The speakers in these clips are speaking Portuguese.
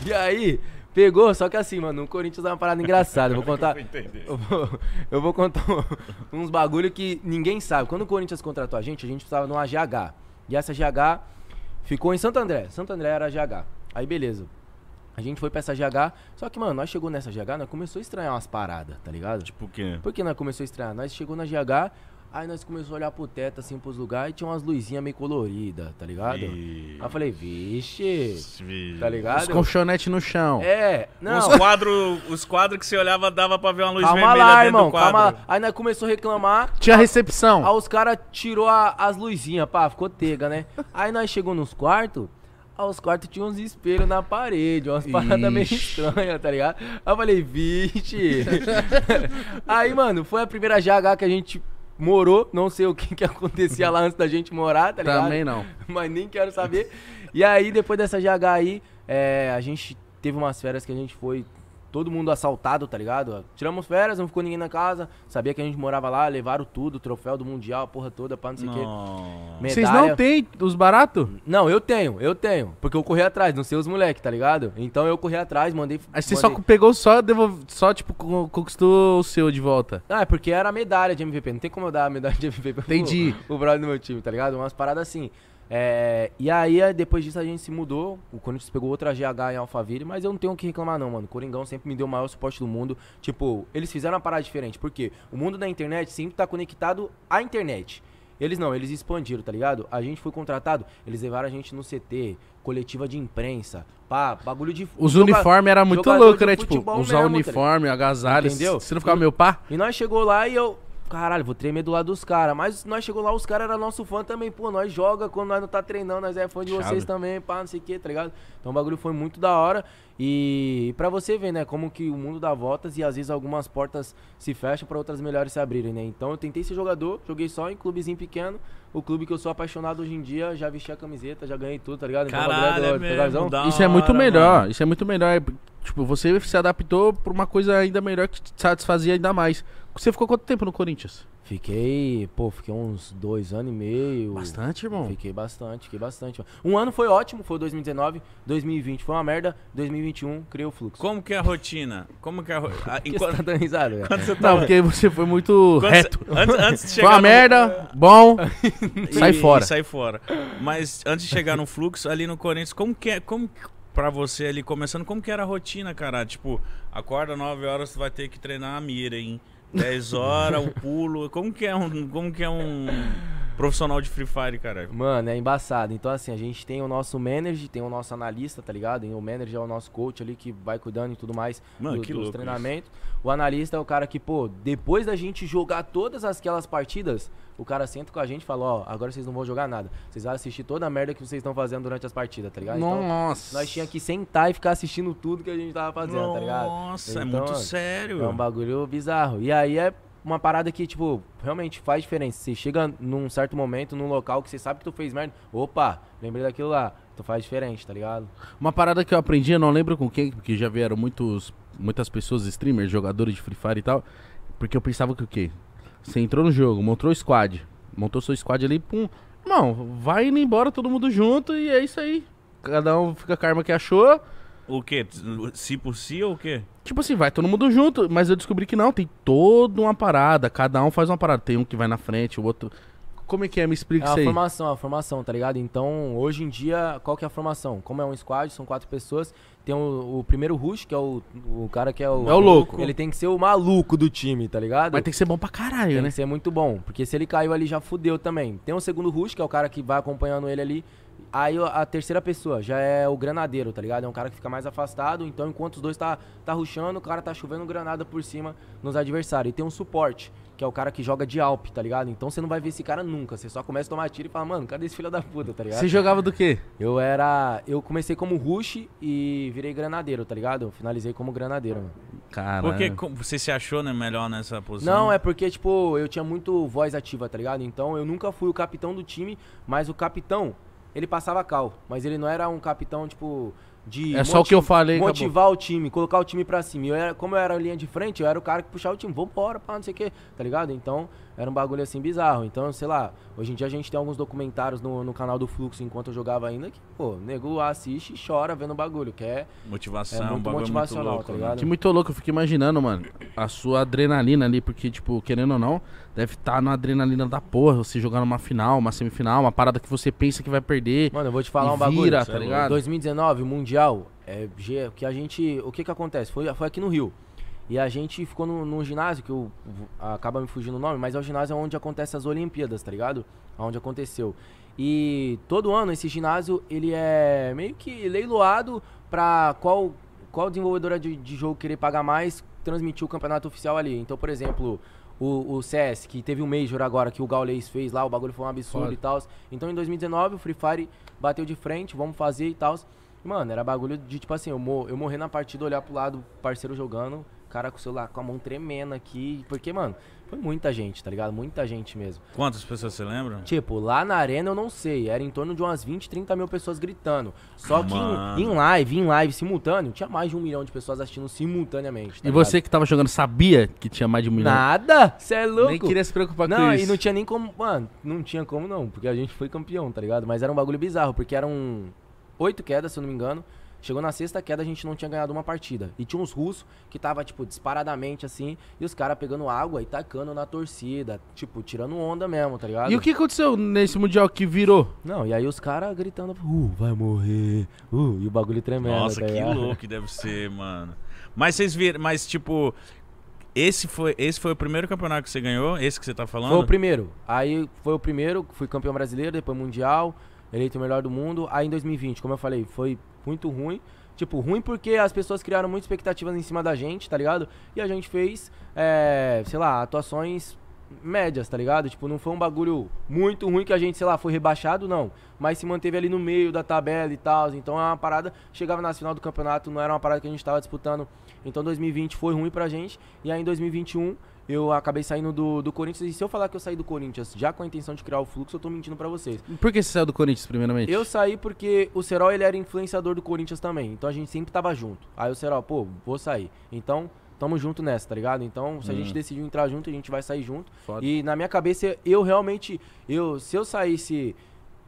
E aí, pegou, só que assim, mano, o Corinthians é uma parada engraçada. Eu vou contar. Eu vou, eu vou contar uns bagulho que ninguém sabe. Quando o Corinthians contratou a gente, a gente precisava numa GH. E essa GH ficou em Santo André. Santo André era a GH. Aí beleza. A gente foi pra essa GH, só que, mano, nós chegou nessa GH, nós começou a estranhar umas paradas, tá ligado? Tipo o quê? Porque nós começou a estranhar. Nós chegou na GH, Aí nós começamos a olhar pro teto, assim, pros lugares, e tinha umas luzinhas meio coloridas, tá ligado? Aí eu falei, vixe, tá ligado? Os colchonetes no chão. É, não. Os quadros os quadro que você olhava, dava pra ver uma luz calma vermelha lá, dentro irmão, do quadro. Calma lá. Aí nós começamos a reclamar. Tinha recepção. Aí os caras tirou a, as luzinhas, pá, ficou tega, né? Aí nós chegamos nos quartos, aos quartos tinha uns espelhos na parede, umas Ixi. paradas meio estranhas, tá ligado? Aí eu falei, vixe. aí, mano, foi a primeira GH que a gente morou, não sei o que que acontecia lá antes da gente morar, tá ligado? Também não. Mas nem quero saber. E aí, depois dessa GH aí, é, a gente teve umas férias que a gente foi todo mundo assaltado, tá ligado? Tiramos férias, não ficou ninguém na casa. Sabia que a gente morava lá, levaram tudo, o troféu do Mundial, a porra toda, pra não sei o quê. Vocês não têm os baratos? Não, eu tenho, eu tenho. Porque eu corri atrás, não sei os moleque, tá ligado? Então eu corri atrás, mandei. Aí você mandei... só pegou, só, devolv... só tipo, conquistou o seu de volta. Ah, é porque era a medalha de MVP. Não tem como eu dar a medalha de MVP. Entendi. o brother do meu time, tá ligado? Umas paradas assim. É, e aí, depois disso, a gente se mudou. O Corinthians pegou outra GH em Alphaville, mas eu não tenho o que reclamar, não, mano. O Coringão sempre me deu o maior suporte do mundo. Tipo, eles fizeram uma parada diferente, porque o mundo da internet sempre tá conectado à internet. Eles não, eles expandiram, tá ligado? A gente foi contratado, eles levaram a gente no CT, coletiva de imprensa, pá, bagulho de. Os uniformes era muito louco, né? Tipo, usar mesmo, tá uniforme, tá agasalho, entendeu? Você não ficava meio pá? E nós chegou lá e eu, caralho, vou tremer do lado dos caras. Mas nós chegou lá, os caras eram nosso fã também, pô, nós joga quando nós não tá treinando, nós é fã de Chave. vocês também, pá, não sei o que, tá ligado? Então o bagulho foi muito da hora. E para você ver, né, como que o mundo dá voltas e às vezes algumas portas se fecham para outras melhores se abrirem, né? Então eu tentei ser jogador, joguei só em clubezinho pequeno. O clube que eu sou apaixonado hoje em dia, já vesti a camiseta, já ganhei tudo, tá ligado? Então, Caralho, é tá mesmo, isso é muito hora, melhor, mano. isso é muito melhor. Tipo, você se adaptou pra uma coisa ainda melhor que te satisfazia ainda mais. Você ficou quanto tempo no Corinthians? Fiquei, pô, fiquei uns dois anos e meio. Bastante, irmão? Fiquei bastante, fiquei bastante. Um ano foi ótimo, foi 2019, 2020 foi uma merda, 2021 criou o fluxo. Como que é a rotina? Como que é a rotina? Enquanto... Você tá risada, velho? Quando você tá... Não, porque você foi muito Quando reto. Antes, antes de chegar foi uma no... merda, bom, e, sai fora. sai fora. Mas antes de chegar no fluxo, ali no Corinthians, como que é... Como para você ali começando, como que era a rotina, cara? Tipo, acorda 9 horas, você vai ter que treinar a mira, hein? 10 horas, o pulo. Como que é um. Como que é um Profissional de Free Fire, caralho. Mano, é embaçado. Então, assim, a gente tem o nosso manager, tem o nosso analista, tá ligado? E o manager é o nosso coach ali que vai cuidando e tudo mais Mano, do, que dos treinamentos. Isso. O analista é o cara que, pô, depois da gente jogar todas aquelas partidas, o cara senta com a gente e fala, ó, oh, agora vocês não vão jogar nada. Vocês vão assistir toda a merda que vocês estão fazendo durante as partidas, tá ligado? Então, Nossa. Então, nós tinha que sentar e ficar assistindo tudo que a gente tava fazendo, Nossa, tá ligado? Nossa, é então, é muito sério. É um bagulho bizarro. E aí é uma parada que, tipo, realmente faz diferença. Você chega num certo momento, num local que você sabe que tu fez merda. Opa, lembrei daquilo lá. Tu então faz diferente, tá ligado? Uma parada que eu aprendi, eu não lembro com quem, porque já vieram muitos, muitas pessoas, streamers, jogadores de Free Fire e tal. Porque eu pensava que o quê? Você entrou no jogo, montou o squad. Montou seu squad ali, pum. Irmão, vai indo embora todo mundo junto e é isso aí. Cada um fica com a arma que achou o quê? Si por si ou o quê? Tipo assim, vai todo mundo junto, mas eu descobri que não, tem toda uma parada, cada um faz uma parada. Tem um que vai na frente, o outro. Como é que é? Me explica é isso aí. É a formação, a formação, tá ligado? Então, hoje em dia, qual que é a formação? Como é um squad, são quatro pessoas, tem o, o primeiro rush, que é o, o cara que é o... É o louco. Ele tem que ser o maluco do time, tá ligado? Mas tem que ser bom pra caralho, tem né? Tem que ser muito bom, porque se ele caiu ali, já fudeu também. Tem o segundo rush, que é o cara que vai acompanhando ele ali, Aí a terceira pessoa já é o granadeiro, tá ligado? É um cara que fica mais afastado, então enquanto os dois tá, tá ruxando, o cara tá chovendo granada por cima nos adversários. E tem um suporte, que é o cara que joga de alpe, tá ligado? Então você não vai ver esse cara nunca, você só começa a tomar tiro e fala, mano, cadê esse filho da puta, tá ligado? Você jogava do quê? Eu era... Eu comecei como rush e virei granadeiro, tá ligado? Eu finalizei como granadeiro, mano. Caralho. Porque você se achou né, melhor nessa posição? Não, é porque, tipo, eu tinha muito voz ativa, tá ligado? Então eu nunca fui o capitão do time, mas o capitão ele passava cal, mas ele não era um capitão, tipo, de é só o que eu falei motivar acabou. o time colocar o time para cima eu era, como eu era a linha de frente eu era o cara que puxava o time vambora embora para não sei o quê tá ligado então era um bagulho assim bizarro então sei lá hoje em dia a gente tem alguns documentários no, no canal do Fluxo enquanto eu jogava ainda que pô nego assiste e chora vendo o bagulho que é, é motivação é muito motivacional é muito louco, tá né? ligado que muito louco eu fico imaginando mano a sua adrenalina ali porque tipo querendo ou não deve estar tá na adrenalina da porra você jogar numa final uma semifinal uma parada que você pensa que vai perder mano eu vou te falar um vira, bagulho tá ligado 2019 mundial legal. É, que a gente, o que que acontece? Foi, foi aqui no Rio. E a gente ficou num, num ginásio, que eu, acaba me fugindo o nome, mas é o ginásio onde acontece as Olimpíadas, tá ligado? Onde aconteceu. E todo ano esse ginásio, ele é meio que leiloado pra qual, qual desenvolvedora de, de jogo querer pagar mais, transmitir o campeonato oficial ali. Então, por exemplo, o, o, CS, que teve um Major agora que o Gaules fez lá, o bagulho foi um absurdo Foda. e tal. Então em 2019 o Free Fire bateu de frente, vamos fazer e tal. Mano, era bagulho de, tipo assim, eu, mor eu morrer na partida, olhar pro lado, parceiro jogando, cara com o celular com a mão tremendo aqui. Porque, mano, foi muita gente, tá ligado? Muita gente mesmo. Quantas pessoas você lembra? Tipo, lá na arena eu não sei. Era em torno de umas 20, 30 mil pessoas gritando. Só mano. que em, em, live, em live simultâneo, tinha mais de um milhão de pessoas assistindo simultaneamente. Tá e ligado? você que tava jogando sabia que tinha mais de um milhão? Nada! Você é louco! Nem queria se preocupar não, com isso. Não, e não tinha nem como. Mano, não tinha como não, porque a gente foi campeão, tá ligado? Mas era um bagulho bizarro, porque era um oito quedas, se eu não me engano. Chegou na sexta queda, a gente não tinha ganhado uma partida. E tinha uns russos que tava, tipo, disparadamente assim, e os caras pegando água e tacando na torcida, tipo, tirando onda mesmo, tá ligado? E o que aconteceu nesse Mundial que virou? Não, e aí os caras gritando, uh, vai morrer, uh, e o bagulho tremendo. Nossa, tá que louco que deve ser, mano. Mas vocês viram, mas tipo, esse foi, esse foi o primeiro campeonato que você ganhou? Esse que você tá falando? Foi o primeiro. Aí foi o primeiro, fui campeão brasileiro, depois mundial eleito o melhor do mundo. Aí em 2020, como eu falei, foi muito ruim. Tipo, ruim porque as pessoas criaram muitas expectativas em cima da gente, tá ligado? E a gente fez, é, sei lá, atuações médias, tá ligado? Tipo, não foi um bagulho muito ruim que a gente, sei lá, foi rebaixado, não. Mas se manteve ali no meio da tabela e tal. Então é uma parada. Chegava na final do campeonato, não era uma parada que a gente tava disputando. Então 2020 foi ruim pra gente. E aí em 2021 eu acabei saindo do, do Corinthians. E se eu falar que eu saí do Corinthians já com a intenção de criar o fluxo, eu tô mentindo para vocês. Por que você saiu do Corinthians, primeiramente? Eu saí porque o Serol, ele era influenciador do Corinthians também. Então a gente sempre tava junto. Aí o Serol, pô, vou sair. Então, tamo junto nessa, tá ligado? Então, se a gente hum. decidiu entrar junto, a gente vai sair junto. Foda. E na minha cabeça, eu realmente. eu Se eu saísse,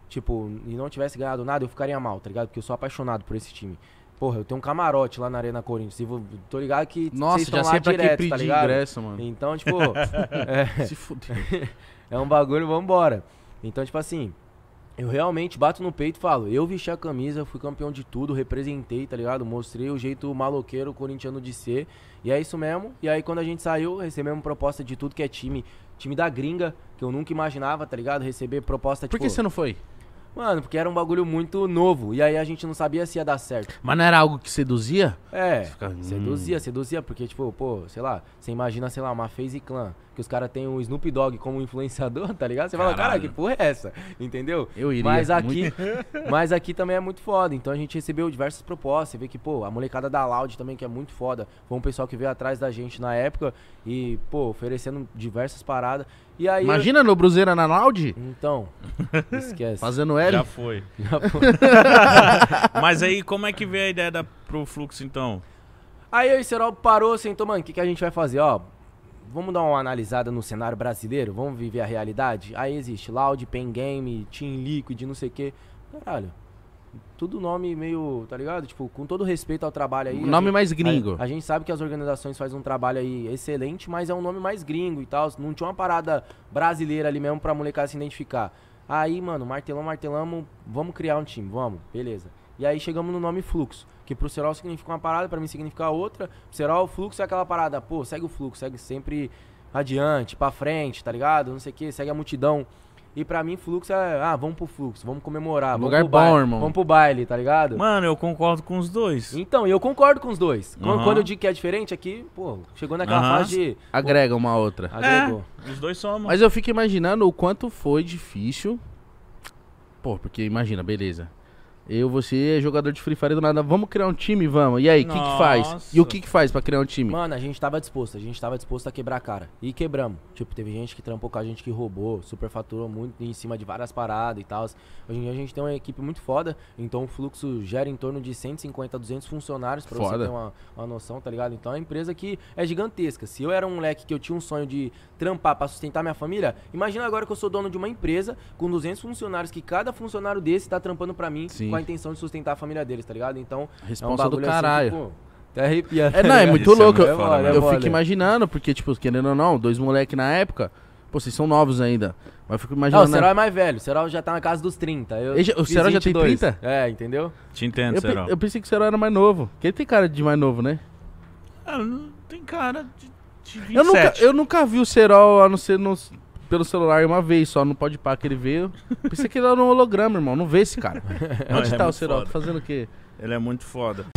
tipo, e não tivesse ganhado nada, eu ficaria mal, tá ligado? Porque eu sou apaixonado por esse time. Porra, eu tenho um camarote lá na Arena Corinthians. E vou, tô ligado que Nossa, já lá sei pra direto, que tá ingresso, mano. Então, tipo. é, Se fudeu. é um bagulho, vambora. Então, tipo assim. Eu realmente bato no peito e falo, eu vesti a camisa, fui campeão de tudo, representei, tá ligado? Mostrei o jeito maloqueiro corintiano de ser. E é isso mesmo. E aí quando a gente saiu, recebemos proposta de tudo que é time, time da gringa, que eu nunca imaginava, tá ligado? Receber proposta tipo, Por que tipo você não foi? Mano, porque era um bagulho muito novo. E aí a gente não sabia se ia dar certo. Mas não era algo que seduzia? É. Fica... Hum. Seduzia, seduzia, porque, tipo, pô, sei lá, você imagina, sei lá, uma FaZe Clan que os caras têm o Snoop Dogg como influenciador, tá ligado? Você Caralho. fala, cara, que porra é essa? Entendeu? Eu iria. Mas aqui, muito... mas aqui também é muito foda. Então a gente recebeu diversas propostas. Você vê que, pô, a molecada da Loud também, que é muito foda. Foi um pessoal que veio atrás da gente na época e, pô, oferecendo diversas paradas. E aí Imagina eu... no Bruzeira na Loud? Então, esquece. Fazendo L? Já foi. Já foi. mas aí, como é que veio a ideia da, pro Fluxo, então? Aí o e Serol parou, sentou, mano, o que, que a gente vai fazer? Ó, vamos dar uma analisada no cenário brasileiro, vamos viver a realidade? Aí existe Loud, Pen Game, Team Liquid, não sei o quê. Caralho. Tudo nome meio, tá ligado? Tipo, com todo respeito ao trabalho aí. nome gente, mais gringo. A, a, gente sabe que as organizações fazem um trabalho aí excelente, mas é um nome mais gringo e tal. Não tinha uma parada brasileira ali mesmo pra molecada se identificar. Aí, mano, martelão, martelamos, vamos criar um time, vamos, beleza. E aí chegamos no nome fluxo, que pro Serol significa uma parada, para mim significa outra. Pro Serol, fluxo é aquela parada, pô, segue o fluxo, segue sempre adiante, para frente, tá ligado? Não sei o que, segue a multidão. E pra mim, fluxo é, ah, vamos pro fluxo, vamos comemorar. Lugar pro bom, baile, irmão. Vamos pro baile, tá ligado? Mano, eu concordo com os dois. Então, eu concordo com os dois. Uhum. Quando, eu digo que é diferente, aqui, é pô, chegou naquela uhum. fase de. Agrega uma outra. Agregou. É, os dois somos. Mas eu fico imaginando o quanto foi difícil. Pô, porque imagina, beleza. Eu, você é jogador de Free Fire do nada. Vamos criar um time, vamos. E aí, o que, que faz? E o que, que faz pra criar um time? Mano, a gente tava disposto, a gente tava disposto a quebrar a cara. E quebramos. Tipo, teve gente que trampou com a gente que roubou, superfaturou muito em cima de várias paradas e tal. Hoje em dia a gente tem uma equipe muito foda, então o fluxo gera em torno de 150, 200 funcionários pra foda. você ter uma, uma noção, tá ligado? Então é uma empresa que é gigantesca. Se eu era um moleque que eu tinha um sonho de trampar pra sustentar minha família, imagina agora que eu sou dono de uma empresa com 200 funcionários, que cada funcionário desse tá trampando pra mim. Sim com a intenção de sustentar a família deles, tá ligado? Então, a responsa é um do assim, caralho. Assim, tipo, É, não, tá é muito é louco. É muito eu, eu, eu fico imaginando, porque, tipo, querendo ou não, dois moleque na época, pô, vocês são novos ainda. Mas eu fico imaginando. Não, o Serol né? é mais velho. O Serol já tá na casa dos 30. Eu já, o Serol já tem 30? É, entendeu? Te entendo, eu, Serol. Eu pensei que o Serol era mais novo. Porque ele tem cara de mais novo, né? Ah, não tem cara de, de 27. Eu nunca, eu nunca vi o Serol, a não ser nos pelo celular uma vez só no Podpah que ele veio. Pensei que ele era um holograma, irmão. Não vê esse cara. Onde ele é tá o muito Fazendo o quê? Ele é muito foda.